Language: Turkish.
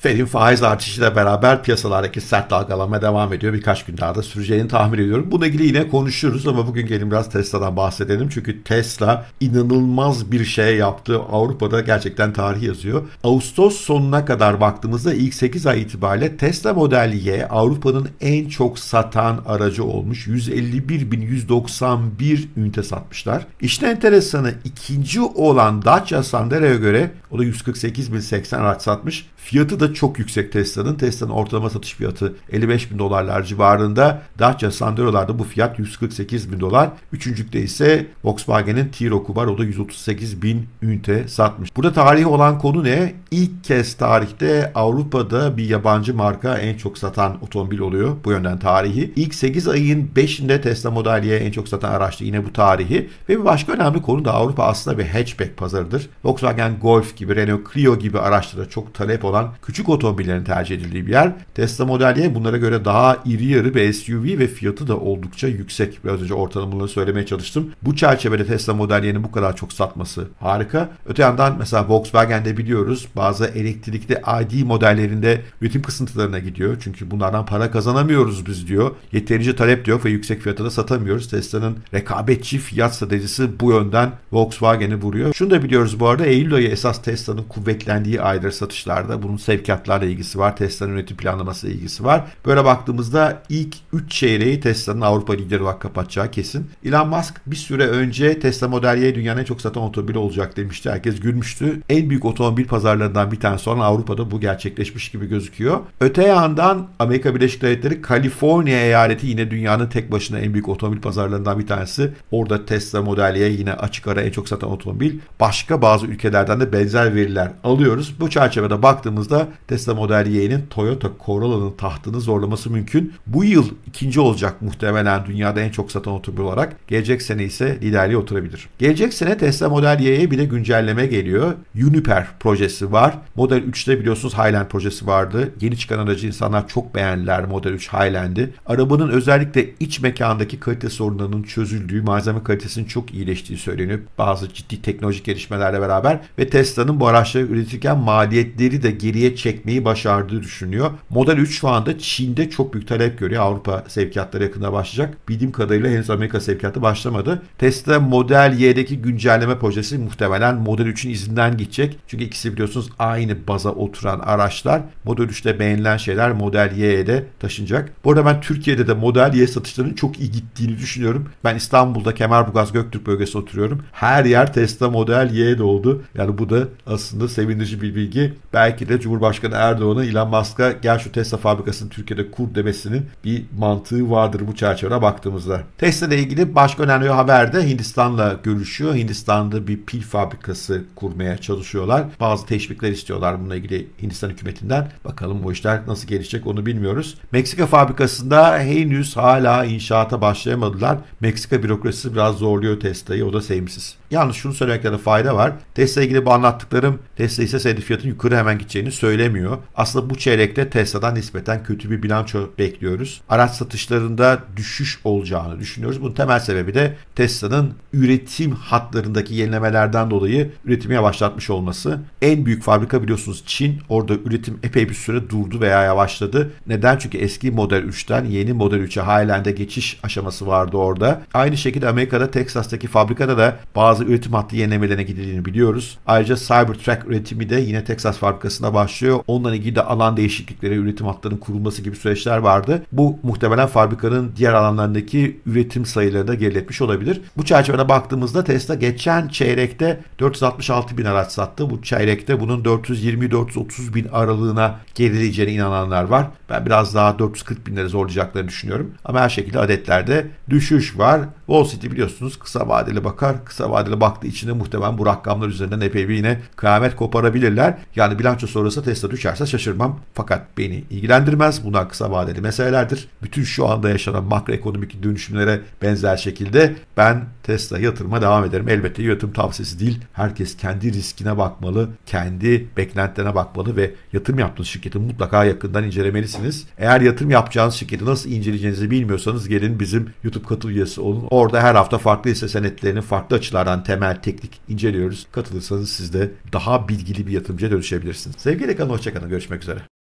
Fed'in faiz artışıyla beraber piyasalardaki sert dalgalanma devam ediyor. Birkaç gün daha da süreceğini tahmin ediyorum. Buna ilgili yine konuşuruz ama bugün gelin biraz Tesla'dan bahsedelim. Çünkü Tesla inanılmaz bir şey yaptı. Avrupa'da gerçekten tarih yazıyor. Ağustos sonuna kadar baktığımızda ilk 8 ay itibariyle Tesla Model Y Avrupa'nın en çok satan aracı olmuş. 151.191 ünite satmışlar. İşte enteresanı ikinci olan Dacia Sandero'ya göre o da 148.080 araç satmış. Fiyatı da çok yüksek Tesla'nın. Tesla'nın ortalama satış fiyatı 55 bin dolarlar civarında. Dacia Sandero'larda bu fiyat 148 bin dolar. Üçüncülükte ise Volkswagen'in T-Roc'u var. O da 138 bin ünite satmış. Burada tarihi olan konu ne? İlk kez tarihte Avrupa'da bir yabancı marka en çok satan otomobil oluyor. Bu yönden tarihi. İlk 8 ayın 5'inde Tesla Model Y en çok satan araçtı. Yine bu tarihi. Ve bir başka önemli konu da Avrupa aslında bir hatchback pazarıdır. Volkswagen Golf gibi, Renault Clio gibi araçlara çok talep olan küçük küçük otomobillerin tercih edildiği bir yer. Tesla Model Y bunlara göre daha iri yarı bir SUV ve fiyatı da oldukça yüksek. Biraz önce ortalamaları söylemeye çalıştım. Bu çerçevede Tesla Model Y'nin bu kadar çok satması harika. Öte yandan mesela Volkswagen'de biliyoruz bazı elektrikli ID modellerinde üretim kısıntılarına gidiyor. Çünkü bunlardan para kazanamıyoruz biz diyor. Yeterince talep yok ve yüksek fiyata da satamıyoruz. Tesla'nın rekabetçi fiyat stratejisi bu yönden Volkswagen'i vuruyor. Şunu da biliyoruz bu arada Eylül ayı esas Tesla'nın kuvvetlendiği aydır satışlarda. Bunun sevk harekatlarla ilgisi var. Tesla'nın üretim planlaması ilgisi var. Böyle baktığımızda ilk 3 çeyreği Tesla'nın Avrupa lideri olarak kapatacağı kesin. Elon Musk bir süre önce Tesla Model Y dünyanın en çok satan otomobili olacak demişti. Herkes gülmüştü. En büyük otomobil pazarlarından bir tane sonra Avrupa'da bu gerçekleşmiş gibi gözüküyor. Öte yandan Amerika Birleşik Devletleri Kaliforniya eyaleti yine dünyanın tek başına en büyük otomobil pazarlarından bir tanesi. Orada Tesla Model Y yine açık ara en çok satan otomobil. Başka bazı ülkelerden de benzer veriler alıyoruz. Bu çerçevede baktığımızda Tesla Model Y'nin Toyota Corolla'nın tahtını zorlaması mümkün. Bu yıl ikinci olacak muhtemelen dünyada en çok satan otomobil olarak. Gelecek sene ise liderliği oturabilir. Gelecek sene Tesla Model Y'ye bir de güncelleme geliyor. Uniper projesi var. Model 3'te biliyorsunuz Highland projesi vardı. Yeni çıkan aracı insanlar çok beğendiler Model 3 Highland'i. Arabanın özellikle iç mekandaki kalite sorunlarının çözüldüğü, malzeme kalitesinin çok iyileştiği söyleniyor. Bazı ciddi teknolojik gelişmelerle beraber ve Tesla'nın bu araçları üretirken maliyetleri de geriye çekildi çekmeyi başardığı düşünüyor. Model 3 şu anda Çin'de çok büyük talep görüyor. Avrupa sevkiyatları yakında başlayacak. Bildiğim kadarıyla henüz Amerika sevkiyatı başlamadı. Tesla Model Y'deki güncelleme projesi muhtemelen Model 3'ün izinden gidecek. Çünkü ikisi biliyorsunuz aynı baza oturan araçlar. Model 3'te beğenilen şeyler Model Y'ye de taşınacak. Bu arada ben Türkiye'de de Model Y satışlarının çok iyi gittiğini düşünüyorum. Ben İstanbul'da Kemerburgaz Göktürk bölgesi oturuyorum. Her yer Tesla Model Y'de oldu. Yani bu da aslında sevindirici bir bilgi. Belki de Cumhurbaşkanı Başkanı Erdoğan'ın Elon Musk'a gel şu Tesla fabrikasını Türkiye'de kur demesinin bir mantığı vardır bu çerçevede baktığımızda. Tesla ile ilgili başka önemli bir haber de Hindistan'la görüşüyor. Hindistan'da bir pil fabrikası kurmaya çalışıyorlar. Bazı teşvikler istiyorlar bununla ilgili Hindistan hükümetinden. Bakalım bu işler nasıl gelişecek onu bilmiyoruz. Meksika fabrikasında henüz hala inşaata başlayamadılar. Meksika bürokrasisi biraz zorluyor Tesla'yı o da sevimsiz. Yalnız şunu söylemekte fayda var. Tesla ilgili bu anlattıklarım Tesla ise senedi fiyatın yukarı hemen gideceğini söylemiyor. Aslında bu çeyrekte Tesla'dan nispeten kötü bir bilanço bekliyoruz. Araç satışlarında düşüş olacağını düşünüyoruz. Bunun temel sebebi de Tesla'nın üretim hatlarındaki yenilemelerden dolayı üretimi yavaşlatmış olması. En büyük fabrika biliyorsunuz Çin. Orada üretim epey bir süre durdu veya yavaşladı. Neden? Çünkü eski Model 3'ten yeni Model 3'e halen de geçiş aşaması vardı orada. Aynı şekilde Amerika'da Texas'taki fabrikada da bazı bazı üretim hattı yenilemelerine gidildiğini biliyoruz. Ayrıca Cybertruck üretimi de yine Texas fabrikasında başlıyor. Onunla ilgili de alan değişiklikleri, üretim hatlarının kurulması gibi süreçler vardı. Bu muhtemelen fabrikanın diğer alanlarındaki üretim sayıları da geriletmiş olabilir. Bu çerçevede baktığımızda Tesla geçen çeyrekte 466 bin araç sattı. Bu çeyrekte bunun 420-430 bin aralığına gerileyeceğine inananlar var. Ben biraz daha 440 binleri zorlayacaklarını düşünüyorum. Ama her şekilde adetlerde düşüş var. Wall Street biliyorsunuz kısa vadeli bakar. Kısa vadeli rakamlarıyla baktığı için de muhtemelen bu rakamlar üzerinden epey bir yine kıyamet koparabilirler. Yani bilanço sonrası testa düşerse şaşırmam. Fakat beni ilgilendirmez. Bunlar kısa vadeli meselelerdir. Bütün şu anda yaşanan makroekonomik dönüşümlere benzer şekilde ben Tesla yatırıma devam ederim. Elbette yatırım tavsiyesi değil. Herkes kendi riskine bakmalı, kendi beklentilerine bakmalı ve yatırım yaptığınız şirketi mutlaka yakından incelemelisiniz. Eğer yatırım yapacağınız şirketi nasıl inceleyeceğinizi bilmiyorsanız gelin bizim YouTube katıl üyesi olun. Orada her hafta farklı hisse senetlerini farklı açılardan temel teknik inceliyoruz. Katılırsanız siz de daha bilgili bir yatırımcıya dönüşebilirsiniz. Sevgili Ekan, hoşçakalın. Görüşmek üzere.